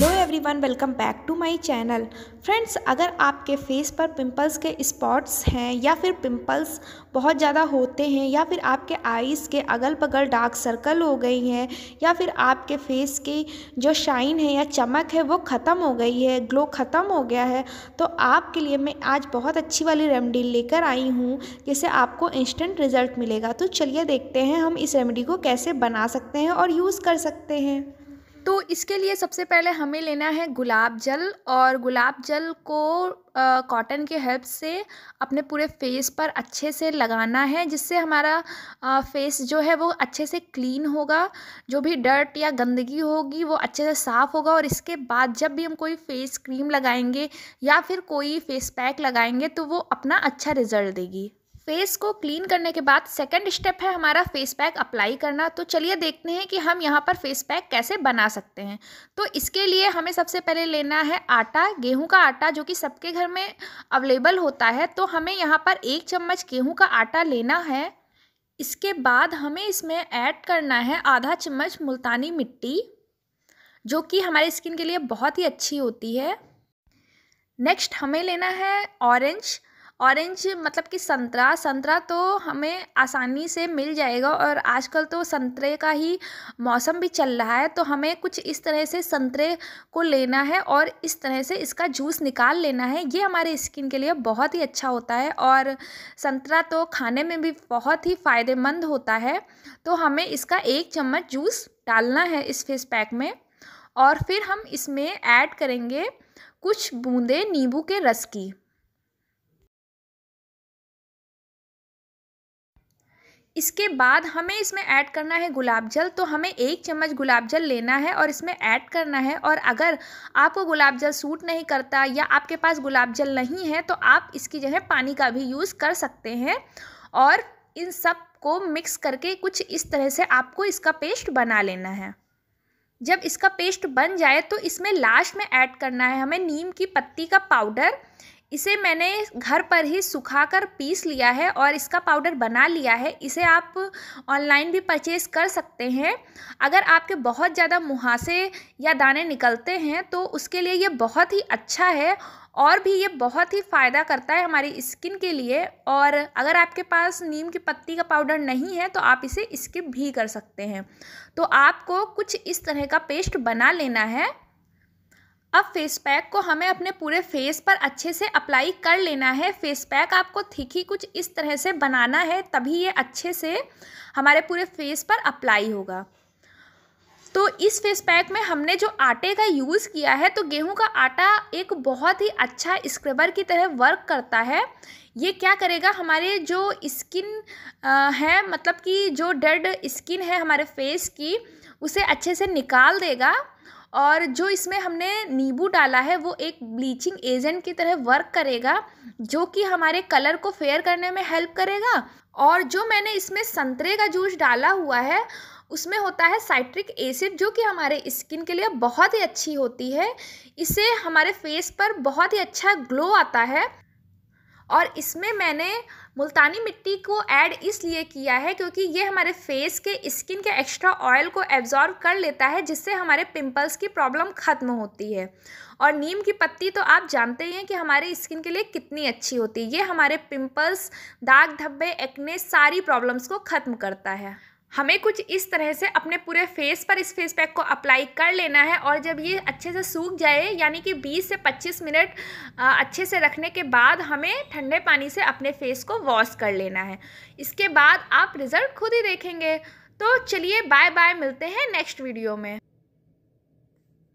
hello everyone welcome back to my channel friends अगर आपके face पर पिंपल्स के स्पॉट्स हैं या फिर पिंपल्स बहुत ज़्यादा होते हैं या फिर आपके आईज़ के अगल बगल डार्क सर्कल हो गई हैं या फिर आपके फेस की जो शाइन है या चमक है वो ख़त्म हो गई है ग्लो ख़त्म हो गया है तो आपके लिए मैं आज बहुत अच्छी वाली रेमडी लेकर आई हूँ जिससे आपको इंस्टेंट रिज़ल्ट मिलेगा तो चलिए देखते हैं हम इस रेमडी को कैसे बना सकते हैं और यूज़ कर सकते हैं तो इसके लिए सबसे पहले हमें लेना है गुलाब जल और गुलाब जल को कॉटन के हेल्प से अपने पूरे फेस पर अच्छे से लगाना है जिससे हमारा आ, फेस जो है वो अच्छे से क्लीन होगा जो भी डर्ट या गंदगी होगी वो अच्छे से साफ़ होगा और इसके बाद जब भी हम कोई फेस क्रीम लगाएंगे या फिर कोई फेस पैक लगाएंगे तो वो अपना अच्छा रिज़ल्ट देगी फेस को क्लीन करने के बाद सेकंड स्टेप है हमारा फेस पैक अप्लाई करना तो चलिए देखते हैं कि हम यहाँ पर फेस पैक कैसे बना सकते हैं तो इसके लिए हमें सबसे पहले लेना है आटा गेहूं का आटा जो कि सबके घर में अवेलेबल होता है तो हमें यहाँ पर एक चम्मच गेहूँ का आटा लेना है इसके बाद हमें इसमें ऐड करना है आधा चम्मच मुल्तानी मिट्टी जो कि हमारे स्किन के लिए बहुत ही अच्छी होती है नेक्स्ट हमें लेना है ऑरेंज ऑरेंज मतलब कि संतरा संतरा तो हमें आसानी से मिल जाएगा और आजकल तो संतरे का ही मौसम भी चल रहा है तो हमें कुछ इस तरह से संतरे को लेना है और इस तरह से इसका जूस निकाल लेना है ये हमारे स्किन के लिए बहुत ही अच्छा होता है और संतरा तो खाने में भी बहुत ही फ़ायदेमंद होता है तो हमें इसका एक चम्मच जूस डालना है इस फेस पैक में और फिर हम इसमें ऐड करेंगे कुछ बूंदे नींबू के रस की इसके बाद हमें इसमें ऐड करना है गुलाब जल तो हमें एक चम्मच गुलाब जल लेना है और इसमें ऐड करना है और अगर आपको गुलाब जल सूट नहीं करता या आपके पास गुलाब जल नहीं है तो आप इसकी जगह पानी का भी यूज़ कर सकते हैं और इन सब को मिक्स करके कुछ इस तरह से आपको इसका पेस्ट बना लेना है जब इसका पेस्ट बन जाए तो इसमें लास्ट में ऐड करना है हमें नीम की पत्ती का पाउडर इसे मैंने घर पर ही सुखा कर पीस लिया है और इसका पाउडर बना लिया है इसे आप ऑनलाइन भी परचेज़ कर सकते हैं अगर आपके बहुत ज़्यादा मुहासे या दाने निकलते हैं तो उसके लिए ये बहुत ही अच्छा है और भी ये बहुत ही फ़ायदा करता है हमारी स्किन के लिए और अगर आपके पास नीम की पत्ती का पाउडर नहीं है तो आप इसे स्किप भी कर सकते हैं तो आपको कुछ इस तरह का पेस्ट बना लेना है अब फेस पैक को हमें अपने पूरे फेस पर अच्छे से अप्लाई कर लेना है फेस पैक आपको थिक ही कुछ इस तरह से बनाना है तभी ये अच्छे से हमारे पूरे फेस पर अप्लाई होगा तो इस फेस पैक में हमने जो आटे का यूज़ किया है तो गेहूं का आटा एक बहुत ही अच्छा स्क्रबर की तरह वर्क करता है ये क्या करेगा हमारे जो स्किन है मतलब कि जो डेड स्किन है हमारे फेस की उसे अच्छे से निकाल देगा और जो इसमें हमने नींबू डाला है वो एक ब्लीचिंग एजेंट की तरह वर्क करेगा जो कि हमारे कलर को फेयर करने में हेल्प करेगा और जो मैंने इसमें संतरे का जूस डाला हुआ है उसमें होता है साइट्रिक एसिड जो कि हमारे स्किन के लिए बहुत ही अच्छी होती है इससे हमारे फेस पर बहुत ही अच्छा ग्लो आता है और इसमें मैंने मुल्तानी मिट्टी को ऐड इसलिए किया है क्योंकि ये हमारे फेस के स्किन के एक्स्ट्रा ऑयल को एब्जॉर्व कर लेता है जिससे हमारे पिंपल्स की प्रॉब्लम ख़त्म होती है और नीम की पत्ती तो आप जानते ही हैं कि हमारे स्किन के लिए कितनी अच्छी होती है ये हमारे पिंपल्स दाग धब्बे एक्ने सारी प्रॉब्लम्स को ख़त्म करता है हमें कुछ इस तरह से अपने पूरे फेस पर इस फेस पैक को अप्लाई कर लेना है और जब ये अच्छे से सूख जाए यानी कि 20 से 25 मिनट अच्छे से रखने के बाद हमें ठंडे पानी से अपने फेस को वॉश कर लेना है इसके बाद आप रिज़ल्ट खुद ही देखेंगे तो चलिए बाय बाय मिलते हैं नेक्स्ट वीडियो में